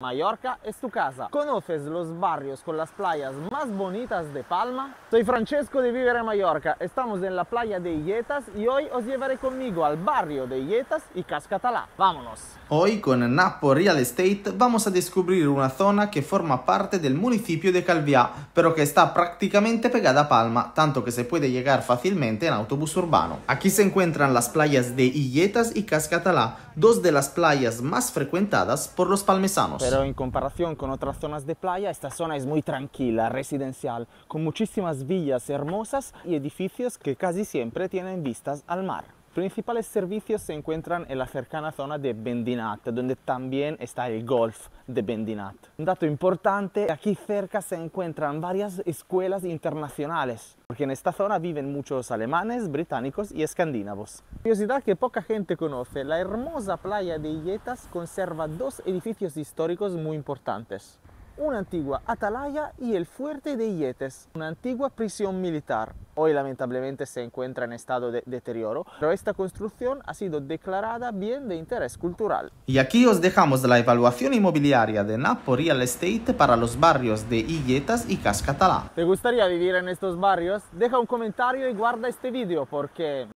Mallorca es tu casa. ¿Conoces los barrios con las playas más bonitas de Palma? Soy Francesco de Vivere Mallorca. Estamos en la playa de Illetas y hoy os llevaré conmigo al barrio de Illetas y Cascatalá. ¡Vámonos! Hoy con Napo Real Estate vamos a descubrir una zona que forma parte del municipio de Calviá, pero que está prácticamente pegada a Palma, tanto que se puede llegar fácilmente en autobús urbano. Aquí se encuentran las playas de Illetas y Cascatalá, dos de las playas más frecuentadas por los palmesanos. Pero pues en comparación con otras zonas de playa, esta zona es muy tranquila, residencial, con muchísimas villas hermosas y edificios que casi siempre tienen vistas al mar. Los principales servicios se encuentran en la cercana zona de Bendinat, donde también está el golf de Bendinat. Un dato importante, aquí cerca se encuentran varias escuelas internacionales, porque en esta zona viven muchos alemanes, británicos y escandinavos. Curiosidad que poca gente conoce, la hermosa playa de Illetas conserva dos edificios históricos muy importantes una antigua atalaya y el fuerte de Yetes, una antigua prisión militar. Hoy lamentablemente se encuentra en estado de deterioro, pero esta construcción ha sido declarada bien de interés cultural. Y aquí os dejamos la evaluación inmobiliaria de Napo Real Estate para los barrios de Illetas y Cascatalá. ¿Te gustaría vivir en estos barrios? Deja un comentario y guarda este vídeo porque...